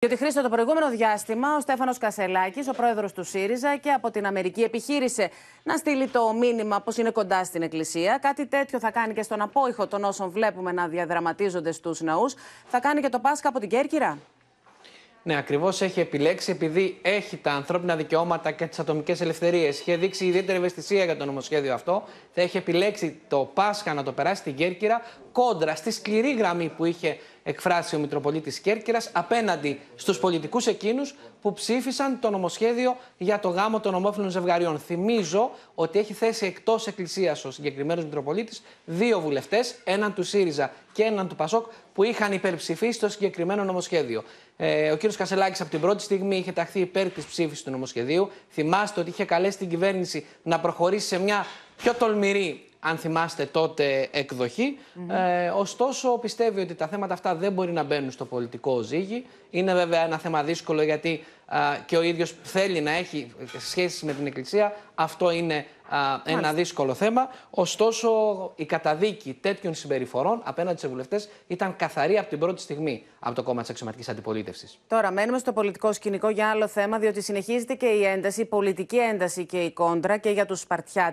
Διότι χρήστε το προηγούμενο διάστημα ο Στέφανος Κασελάκης, ο πρόεδρος του ΣΥΡΙΖΑ και από την Αμερική, επιχείρησε να στείλει το μήνυμα πως είναι κοντά στην Εκκλησία. Κάτι τέτοιο θα κάνει και στον απόϊχο των όσων βλέπουμε να διαδραματίζονται στους ναούς. Θα κάνει και το Πάσχα από την Κέρκυρα. Ναι, ακριβώς έχει επιλέξει επειδή έχει τα ανθρώπινα δικαιώματα και τις ατομικές ελευθερίες. Είχε δείξει ιδιαίτερη ευαισθησία για το νομοσχέδιο αυτό. Θα έχει επιλέξει το Πάσχα να το περάσει στην Κέρκυρα, κόντρα στη σκληρή γραμμή που είχε εκφράσει ο Μητροπολίτης Κέρκυρας απέναντι στους πολιτικούς εκείνους που ψήφισαν το νομοσχέδιο για το γάμο των ομόφυλων ζευγαριών. Θυμίζω ότι έχει θέσει εκτός εκκλησίας ο συγκεκριμένος Μητροπολίτης δύο βουλευτές, έναν του ΣΥΡΙΖΑ και έναν του ΠΑΣΟΚ, που είχαν υπερψηφίσει το συγκεκριμένο νομοσχέδιο. Ε, ο κ. Κασελάκης από την πρώτη στιγμή είχε ταχθεί υπέρ της ψήφισης του νομοσχεδίου. Θυμάστε ότι είχε καλέσει την κυβέρνηση να προχωρήσει σε μια πιο τολμηρή αν θυμάστε τότε, εκδοχή. Ε, ωστόσο, πιστεύει ότι τα θέματα αυτά δεν μπορεί να μπαίνουν στο πολιτικό ζύγι. Είναι βέβαια ένα θέμα δύσκολο γιατί και ο ίδιος θέλει να έχει σχέσεις με την Εκκλησία. Αυτό είναι ένα δύσκολο θέμα. Ωστόσο, η καταδίκη τέτοιων συμπεριφορών απέναντι σε βουλευτές ήταν καθαρή από την πρώτη στιγμή από το κόμμα της αξιωματική αντιπολίτευσης. Τώρα, μένουμε στο πολιτικό σκηνικό για άλλο θέμα, διότι συνεχίζεται και η ένταση, η πολιτική ένταση και η κόντρα και για τους Σπαρτιάτε.